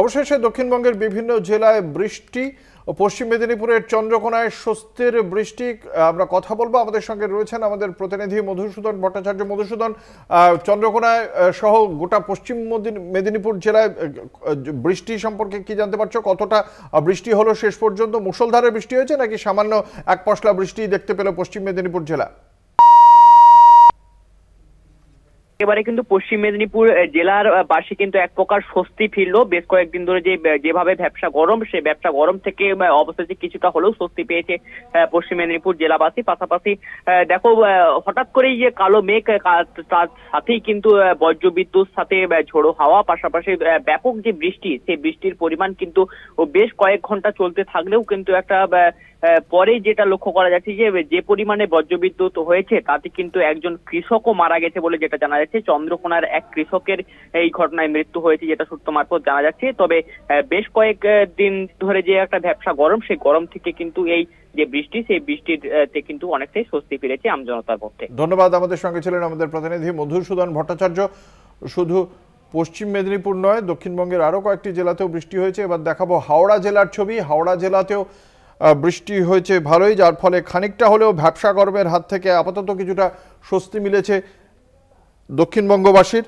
অবশেষে দক্ষিণবঙ্গের বিভিন্ন জেলায় বৃষ্টি ও পশ্চিম মেদিনীপুরের চন্দ্রকোনায় স্বস্তির বৃষ্টি আমরা কথা বলবো আমাদের সঙ্গে রয়েছেন আমাদের প্রতিনিধি মধুসূদন ভট্টাচার্য মধুসূদন চন্দ্রকোনায় সহ গোটা পশ্চিম মেদিনীপুর জেলায় বৃষ্টি সম্পর্কে কি জানতে পারছো কতটা বৃষ্টি হলো শেষ পর্যন্ত মুসলধারে বৃষ্টি হয়েছে নাকি সামান্য এক পশলা বৃষ্টি দেখতে পেল পশ্চিম মেদিনীপুর জেলা এবারে কিন্তু পশ্চিম মেদিনীপুর জেলার বাসী কিন্তু এক প্রকার স্বস্তি ফিরলো বেশ কয়েকদিন ধরে যে যেভাবে ব্যবসা গরম সে ব্যবসা গরম থেকে অবশেষে কিছুটা হলেও স্বস্তি পেয়েছে পশ্চিম মেদিনীপুর জেলাবাসী পাশাপাশি দেখো হঠাৎ করেই যে কালো মেঘ তার সাথেই কিন্তু বজ্রবিদ্যুৎ সাথে ঝোড়ো হাওয়া পাশাপাশি ব্যাপক যে বৃষ্টি সেই বৃষ্টির পরিমাণ কিন্তু বেশ কয়েক ঘন্টা চলতে থাকলেও কিন্তু একটা পরে যেটা লক্ষ্য করা যাচ্ছে যে যে পরিমাণে বজ্রবিদ্যুৎ হয়েছে তাতে কিন্তু একজন কৃষকও মারা গেছে বলে যেটা জানা হয়েছে চন্দ্রকোনার এক কৃষকের এই ঘটনায় মৃত্যু হয়েছে যেটা সূত্র মারফত জানা যাচ্ছে তবে বেশ কয়েক দিন ধরে যে একটা ব্যবসা গরম সেই গরম থেকে কিন্তু এই যে বৃষ্টি সেই বৃষ্টিতে কিন্তু অনেকটাই স্বস্তি ফিরেছে আমজনতার মধ্যে ধন্যবাদ আমাদের সঙ্গে ছিলেন আমাদের প্রতিনিধি মধুসূদন ভট্টাচার্য শুধু পশ্চিম মেদিনীপুর নয় দক্ষিণবঙ্গের আরও কয়েকটি জেলাতেও বৃষ্টি হয়েছে এবার দেখাবো হাওড়া জেলার ছবি হাওড়া জেলাতেও বৃষ্টি হয়েছে ভালোই যার ফলে খানিকটা হলেও ভ্যাবসা গরমের হাত থেকে আপাতত কিছুটা স্বস্তি মিলেছে দক্ষিণবঙ্গবাসীর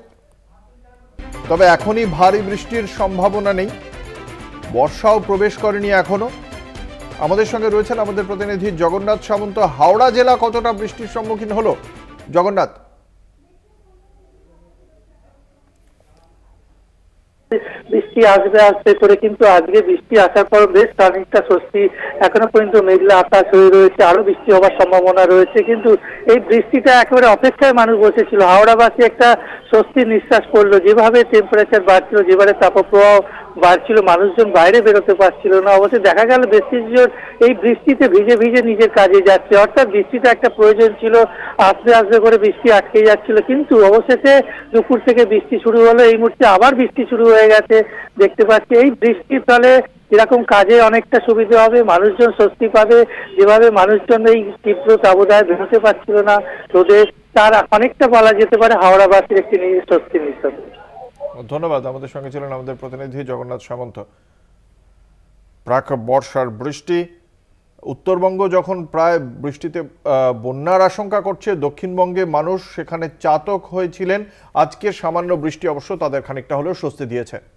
তবে এখনই ভারী বৃষ্টির সম্ভাবনা নেই বর্ষাও প্রবেশ করেনি এখনও আমাদের সঙ্গে রয়েছেন আমাদের প্রতিনিধি জগন্নাথ সামন্ত হাওড়া জেলা কতটা বৃষ্টির সম্মুখীন হলো জগন্নাথ বৃষ্টি আসবে আসবে করে কিন্তু আজকে বৃষ্টি আসার পর বেশ খানিকটা স্বস্তি এখনো পর্যন্ত মেঘলা আকাশ হয়ে রয়েছে আরো বৃষ্টি হওয়ার সম্ভাবনা রয়েছে কিন্তু এই বৃষ্টিটা একেবারে অপেক্ষায় মানুষ বসেছিল হাওড়াবাসী একটা স্বস্তির নিঃশ্বাস পড়লো যেভাবে টেম্পারেচার বাড়ছিল যেভাবে তাপপ্রবাহ বাড়ছিল মানুষজন বাইরে বেরোতে পারছিল না অবশ্যই দেখা গেল বেশিজন এই বৃষ্টিতে ভিজে ভিজে নিজের কাজে যাচ্ছে অর্থাৎ বৃষ্টিটা একটা প্রয়োজন ছিল আস্তে আস্তে করে বৃষ্টি আটকে যাচ্ছিল কিন্তু অবশেষে দুপুর থেকে বৃষ্টি শুরু হলো এই মুহূর্তে আবার বৃষ্টি শুরু হয়ে গেছে দেখতে পাচ্ছি এই বৃষ্টির ফলে এরকম কাজে অনেকটা সুবিধা হবে মানুষজন স্বস্তি পাবে যেভাবে মানুষজন এই তীব্র তাবদায় বেরোতে পারছিল না রোদে তার অনেকটা বলা যেতে পারে হাওড়াবাসীর একটি নিজের স্বস্তি হবে ধন্যবাদ আমাদের সঙ্গে ছিলেন আমাদের প্রতিনিধি জগন্নাথ সামন্ত প্রাক বর্ষার বৃষ্টি উত্তরবঙ্গ যখন প্রায় বৃষ্টিতে বন্যার আশঙ্কা করছে দক্ষিণবঙ্গে মানুষ সেখানে চাতক হয়েছিলেন আজকে সামান্য বৃষ্টি অবশ্য তাদের খানিকটা হলেও স্বস্তি দিয়েছে